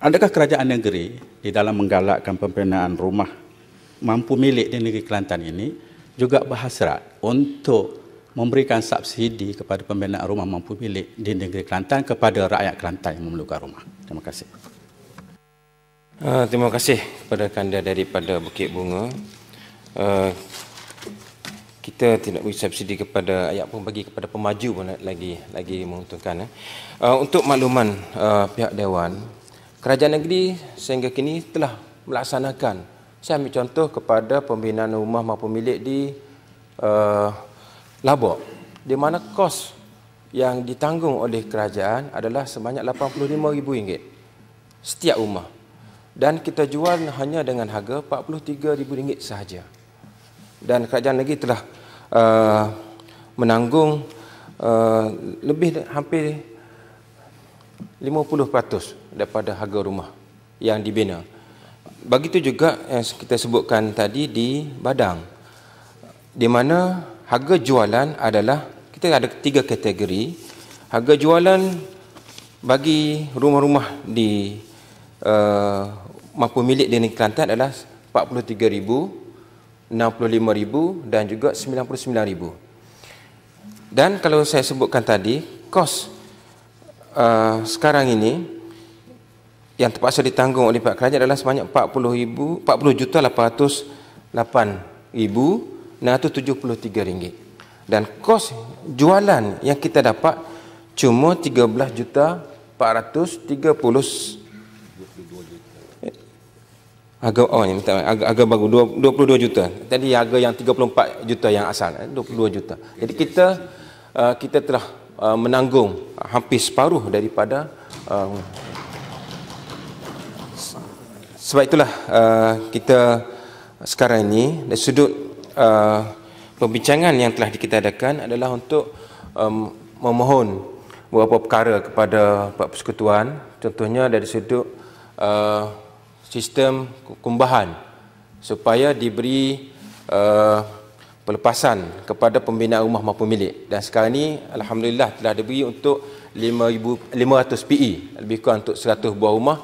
Adakah kerajaan negeri di dalam menggalakkan pembinaan rumah mampu milik di negeri Kelantan ini juga berhasrat untuk memberikan subsidi kepada pembinaan rumah mampu milik di negeri Kelantan kepada rakyat Kelantan yang memerlukan rumah? Terima kasih. Uh, terima kasih kepada kanda daripada Bukit Bunga. Uh, kita tidak boleh subsidi kepada ayat pun bagi kepada pemaju pun lagi lagi menguntungkan. Uh, untuk makluman uh, pihak Dewan, Kerajaan negeri sehingga kini telah melaksanakan. Saya ambil contoh kepada pembinaan rumah maupun milik di uh, Labok. Di mana kos yang ditanggung oleh kerajaan adalah sebanyak RM85,000 setiap rumah. Dan kita jual hanya dengan harga RM43,000 sahaja. Dan kerajaan negeri telah uh, menanggung uh, lebih hampir 50% daripada harga rumah yang dibina. Begitu juga yang kita sebutkan tadi di Badang. Di mana harga jualan adalah kita ada tiga kategori. Harga jualan bagi rumah-rumah di uh, mampu milik di negeri Kelantan adalah 43,000, 65,000 dan juga 99,000. Dan kalau saya sebutkan tadi, kos Ah, sekarang ini yang terpaksa ditanggung oleh pihak kerajaan adalah sebanyak 40 40 ribu juta 40,808,673 ringgit. Dan kos jualan yang kita dapat cuma 13 juta 430 agak oh ni minta agak harga baru 22 juta tadi harga yang 34 juta yang asal 22 eh, juta jadi kita ah, kita telah Uh, menanggung uh, hampir separuh daripada um, sebab itulah uh, kita sekarang ini dari sudut pembincangan yang telah kita adakan adalah untuk um, memohon beberapa perkara kepada Pak Persekutuan contohnya dari sudut sistem kumbahan supaya diberi pelepasan kepada pembina rumah maupun pemilik dan sekarang ini alhamdulillah telah diberi untuk 5500 PE lebih kurang untuk 100 buah rumah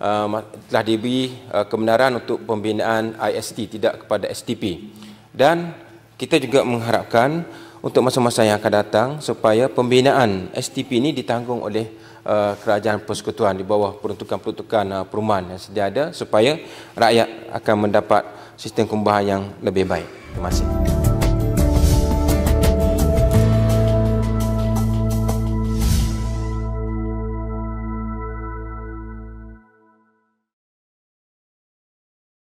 uh, telah diberi uh, kebenaran untuk pembinaan IST tidak kepada STP dan kita juga mengharapkan untuk masa-masa yang akan datang supaya pembinaan STP ini ditanggung oleh uh, kerajaan persekutuan di bawah peruntukan-peruntukan uh, perumahan yang sedia ada supaya rakyat akan mendapat sistem kumbahan yang lebih baik. Terima kasih.